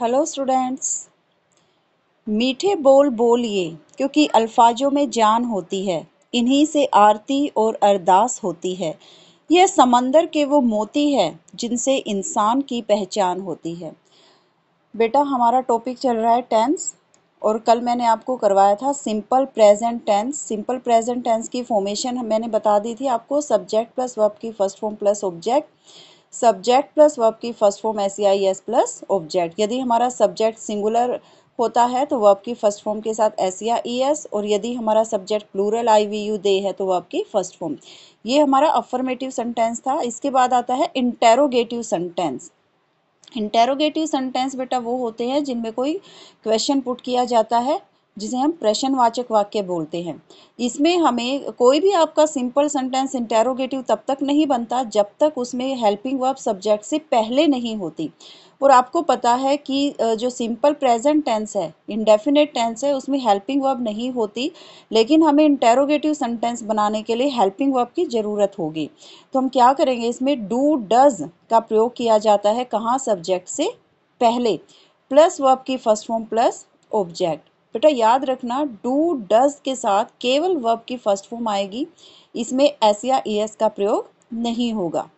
hello students मीठे बोल बोलिए क्योंकि अल्फाजों में जान होती है इन्हीं से आरती और अरदास होती है यह समंदर के वो मोती है जिनसे इंसान की पहचान होती है बेटा हमारा टॉपिक चल रहा है टेंस और कल मैंने आपको करवाया था simple present tense simple present tense की फॉर्मेशन मैंने बता दी थी आपको सब्जेक्ट प्लस वर्ब की first form plus object subject plus verb की फर्स्ट फॉर्म ऐसी आई एस प्लस ऑब्जेक्ट यदि हमारा सब्जेक्ट सिंगुलर होता है तो वर्ब की फर्स्ट फॉर्म के साथ एसिया ई एस और यदि हमारा सब्जेक्ट plural I we you they है तो वर्ब की फर्स्ट फॉर्म ये हमारा अफर्मेटिव सेंटेंस था इसके बाद आता है इंटेरोगेटिव सेंटेंस इंटेरोगेटिव सेंटेंस बेटा वो होते हैं जिनमें कोई क्वेश्चन पुट किया जाता है जिसे हम प्रश्नवाचक वाक्य बोलते हैं इसमें हमें कोई भी आपका सिंपल सेंटेंस इंटेरोगेटिव तब तक नहीं बनता जब तक उसमें हेल्पिंग वर्ब सब्जेक्ट से पहले नहीं होती और आपको पता है कि जो सिंपल प्रेजेंट टेंस है इंडेफिनेट टेंस है उसमें हेल्पिंग वर्ब नहीं होती लेकिन हमें इंटेरोगेटिव सेंटेंस बनाने के लिए हेल्पिंग वर्ब की ज़रूरत होगी तो हम क्या करेंगे इसमें डू डज का प्रयोग किया जाता है कहाँ सब्जेक्ट से पहले प्लस वर्ब की फर्स्ट फॉर्म प्लस ऑब्जेक्ट बेटा याद रखना डू डज के साथ केवल वर्ब की फर्स्ट फॉर्म आएगी इसमें एस या ई एस का प्रयोग नहीं होगा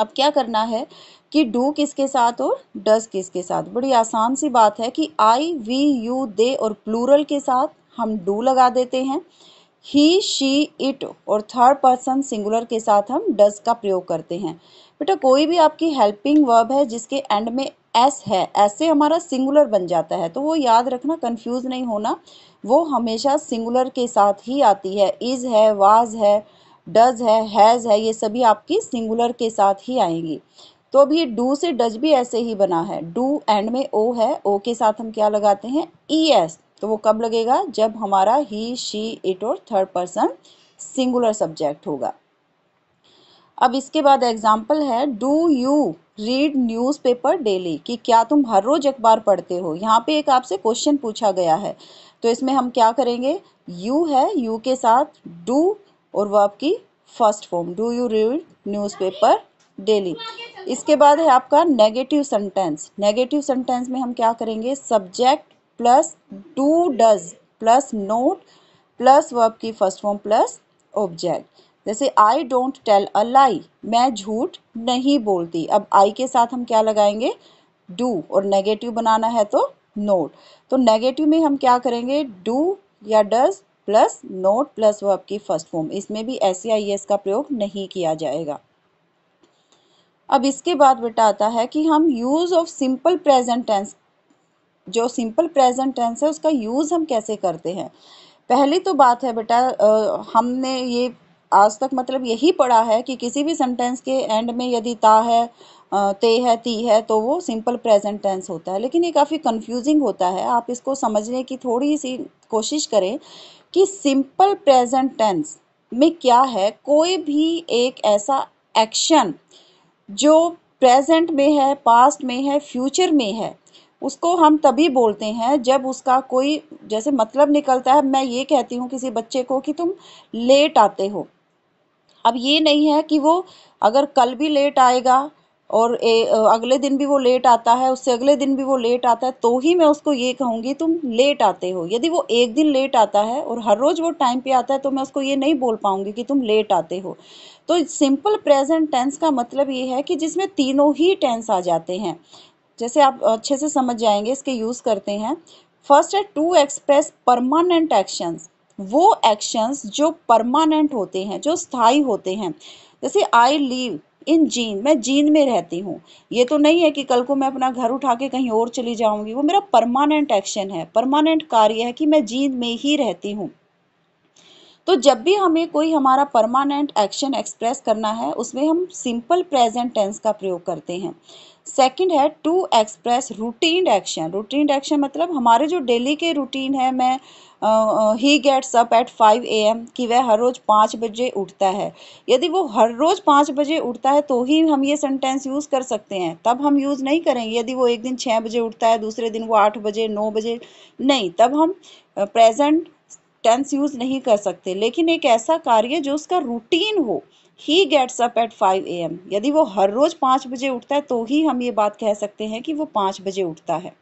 अब क्या करना है कि डू किसके साथ और डज किसके साथ बड़ी आसान सी बात है कि आई वी यू दे और प्लूरल के साथ हम डू लगा देते हैं ही शी इट और थर्ड पर्सन सिंगुलर के साथ हम डज का प्रयोग करते हैं बेटा कोई भी आपकी हेल्पिंग वर्ब है जिसके एंड में एस है ऐसे हमारा सिंगुलर बन जाता है तो वो याद रखना कंफ्यूज नहीं होना वो हमेशा सिंगुलर के साथ ही आती है इज़ है वाज है डज है हैज़ है ये सभी आपकी सिंगुलर के साथ ही आएंगी तो अब ये डू से डज भी ऐसे ही बना है डू एंड में ओ है ओ के साथ हम क्या लगाते हैं ई e एस तो वो कब लगेगा जब हमारा ही शी इट और थर्ड पर्सन सिंगुलर सब्जेक्ट होगा अब इसके बाद एग्जाम्पल है do you read newspaper daily कि क्या तुम हर रोज अखबार पढ़ते हो यहाँ पे एक आपसे क्वेश्चन पूछा गया है तो इसमें हम क्या करेंगे यू है यू के साथ डू और वो आपकी first form do you read newspaper daily इसके बाद है आपका नेगेटिव सेंटेंस नेगेटिव सेंटेंस में हम क्या करेंगे subject plus do does plus not plus verb की फर्स्ट फॉर्म प्लस ऑब्जेक्ट जैसे आई डोंट टेल अ लाई मैं झूठ नहीं बोलती अब आई के साथ हम क्या लगाएंगे डू और नेगेटिव बनाना है तो नोट तो नेगेटिव में हम क्या करेंगे डू या does plus not plus verb की फर्स्ट फॉर्म इसमें भी सी आई एस का प्रयोग नहीं किया जाएगा अब इसके बाद बेटा आता है कि हम use of simple present tense जो सिंपल प्रेजेंट टेंस है उसका यूज़ हम कैसे करते हैं पहली तो बात है बेटा हमने ये आज तक मतलब यही पढ़ा है कि किसी भी सेंटेंस के एंड में यदि ता है ते है ती है तो वो सिंपल प्रेजेंट टेंस होता है लेकिन ये काफ़ी कंफ्यूजिंग होता है आप इसको समझने की थोड़ी सी कोशिश करें कि सिंपल प्रेजेंट टेंस में क्या है कोई भी एक ऐसा एक्शन जो प्रेजेंट में है पास्ट में है फ्यूचर में है उसको हम तभी बोलते हैं जब उसका कोई जैसे मतलब निकलता है मैं ये कहती हूँ किसी बच्चे को कि तुम लेट आते हो अब ये नहीं है कि वो अगर कल भी लेट आएगा और ए, अगले दिन भी वो लेट आता है उससे अगले दिन भी वो लेट आता है तो ही मैं उसको ये कहूँगी तुम लेट आते हो यदि वो एक दिन लेट आता है और हर रोज़ वो टाइम पे आता है तो मैं उसको ये नहीं बोल पाऊँगी कि तुम लेट आते हो तो सिंपल प्रेजेंट टेंस का मतलब ये है कि जिसमें तीनों ही टेंस आ जाते हैं जैसे आप अच्छे से समझ जाएंगे इसके यूज़ करते हैं फर्स्ट है टू एक्सप्रेस परमानेंट एक्शंस वो एक्शंस जो परमानेंट होते हैं जो स्थायी होते हैं जैसे आई लीव इन जीन मैं जीन में रहती हूँ ये तो नहीं है कि कल को मैं अपना घर उठा के कहीं और चली जाऊँगी वो मेरा परमानेंट एक्शन है परमानेंट कार्य है कि मैं जीन में ही रहती हूँ तो जब भी हमें कोई हमारा परमानेंट एक्शन एक्सप्रेस करना है उसमें हम सिंपल प्रेजेंट टेंस का प्रयोग करते हैं सेकंड है to express routine action routine action मतलब हमारे जो डेली के रूटीन है मैं he gets up at five A M कि वह हर रोज़ पाँच बजे उठता है यदि वो हर रोज़ पाँच बजे उठता है तो ही हम ये सेंटेंस यूज़ कर सकते हैं तब हम यूज़ नहीं करेंगे यदि वो एक दिन छः बजे उठता है दूसरे दिन वो आठ बजे नौ बजे नहीं तब हम प्रेजेंट टेंस यूज नहीं कर सकते लेकिन एक ऐसा कार्य जो उसका रूटीन हो he gets up at five A M यदि वो हर रोज पाँच बजे उठता है तो ही हम ये बात कह सकते हैं कि वो पाँच बजे उठता है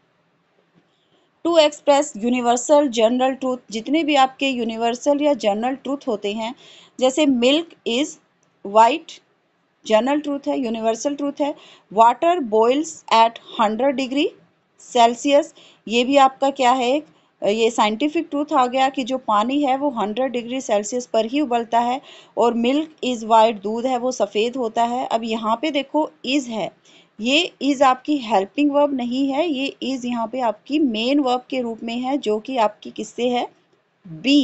to express universal general truth जितने भी आपके यूनिवर्सल या जनरल ट्रूथ होते हैं जैसे milk is white general truth है यूनिवर्सल ट्रूथ है water boils at hundred degree Celsius ये भी आपका क्या है एक ये साइंटिफिक ट्रूथ आ गया कि जो पानी है वो 100 डिग्री सेल्सियस पर ही उबलता है और मिल्क इज़ वाइट दूध है वो सफ़ेद होता है अब यहाँ पे देखो इज़ है ये इज़ आपकी हेल्पिंग वर्ब नहीं है ये इज़ यहाँ पे आपकी मेन वर्ब के रूप में है जो कि आपकी किससे है बी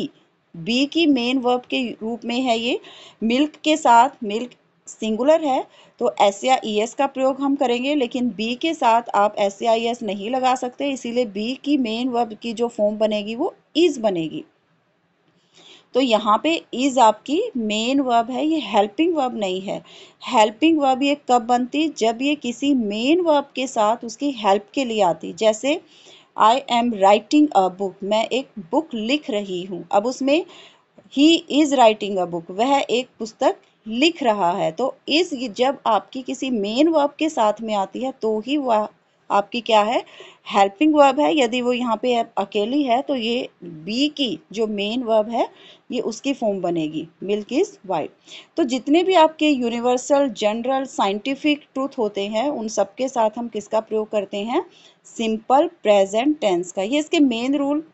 बी की मेन वर्ब के रूप में है ये मिल्क के साथ मिल्क सिंगुलर है तो एस या ई एस का प्रयोग हम करेंगे लेकिन बी के साथ आप एस या ई एस नहीं लगा सकते इसीलिए बी की मेन वर्ब की जो फॉर्म बनेगी वो इज बनेगी तो यहाँ पे इज आपकी मेन वर्ब है ये हेल्पिंग वर्ब नहीं है हेल्पिंग वर्ब ये कब बनती जब ये किसी मेन वर्ब के साथ उसकी हेल्प के लिए आती जैसे I am writing a book मैं एक बुक लिख रही हूँ अब उसमें he is writing a book वह एक पुस्तक लिख रहा है तो इस जब आपकी किसी मेन वर्ब के साथ में आती है तो ही वह आपकी क्या है हेल्पिंग वर्ब है यदि वो यहाँ पे अकेली है तो ये बी की जो मेन वर्ब है ये उसकी फॉर्म बनेगी मिल्क इज वाइट तो जितने भी आपके यूनिवर्सल जनरल साइंटिफिक ट्रूथ होते हैं उन सबके साथ हम किसका प्रयोग करते हैं सिंपल प्रेजेंट टेंस का ये इसके मेन रूल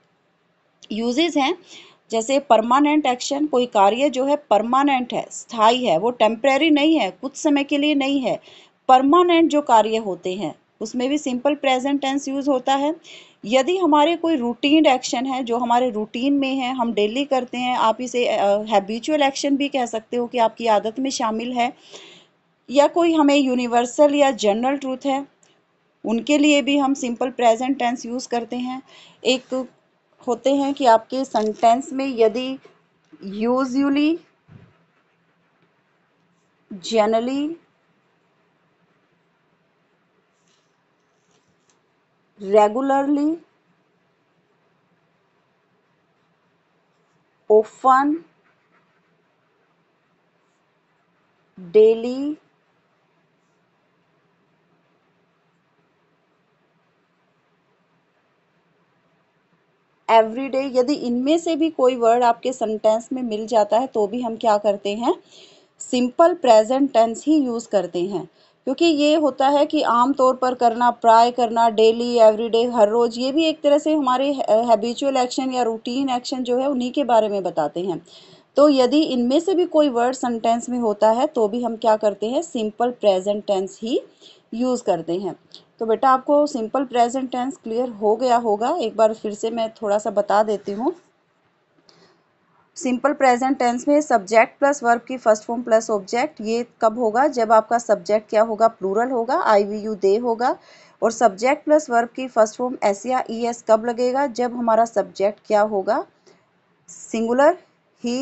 यूजेज हैं जैसे परमानेंट एक्शन कोई कार्य जो है परमानेंट है स्थाई है वो टेम्प्रेरी नहीं है कुछ समय के लिए नहीं है परमानेंट जो कार्य होते हैं उसमें भी सिंपल प्रेजेंट टेंस यूज होता है यदि हमारे कोई रूटीन एक्शन है जो हमारे रूटीन में है हम डेली करते हैं आप इसे हैबिचुअल uh, एक्शन भी कह सकते हो कि आपकी आदत में शामिल है या कोई हमें यूनिवर्सल या जनरल ट्रूथ है उनके लिए भी हम सिंपल प्रेजेंट टेंस यूज़ करते हैं एक होते हैं कि आपके सेंटेंस में यदि usually generally regularly often daily everyday यदि इनमें से भी कोई वर्ड आपके सेंटेंस में मिल जाता है तो भी हम क्या करते हैं सिंपल प्रेजेंट टेंस ही यूज़ करते हैं क्योंकि ये होता है कि आम तौर पर करना प्राय करना डेली एवरीडे हर रोज़ ये भी एक तरह से हमारे हैबिचुअल एक्शन या रूटीन एक्शन जो है उन्हीं के बारे में बताते हैं तो यदि इनमें से भी कोई वर्ड सेंटेंस में होता है तो भी हम क्या करते हैं सिंपल प्रेजेंट टेंस ही यूज़ करते हैं तो बेटा आपको सिंपल प्रेजेंट टेंस क्लियर हो गया होगा एक बार फिर से मैं थोड़ा सा बता देती हूँ सिंपल प्रेजेंट टेंस में सब्जेक्ट प्लस वर्ब की फर्स्ट फॉर्म प्लस ऑब्जेक्ट ये कब होगा जब आपका सब्जेक्ट क्या होगा प्लूरल होगा आई वी यू दे होगा और सब्जेक्ट प्लस वर्ब की फर्स्ट फॉर्म एस या ई e एस कब लगेगा जब हमारा सब्जेक्ट क्या होगा सिंगुलर ही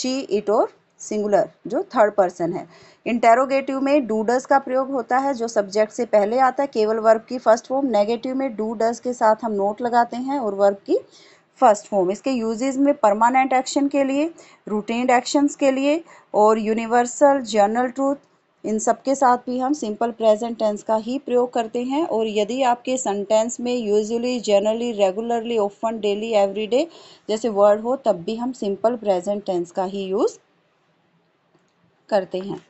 शी इट और सिंगुलर जो थर्ड पर्सन है इंटेरोगेटिव में डू डस का प्रयोग होता है जो सब्जेक्ट से पहले आता है केवल वर्ब की फर्स्ट फॉर्म नेगेटिव में डू डस के साथ हम नोट लगाते हैं और वर्ब की फर्स्ट फॉर्म इसके यूजेज में परमानेंट एक्शन के लिए रूटीन एक्शंस के लिए और यूनिवर्सल जर्नल ट्रूथ इन सब के साथ भी हम सिंपल प्रेजेंट टेंस का ही प्रयोग करते हैं और यदि आपके सेंटेंस में usually generally regularly often daily everyday जैसे वर्ड हो तब भी हम सिंपल प्रेजेंट टेंस का ही यूज़ करते हैं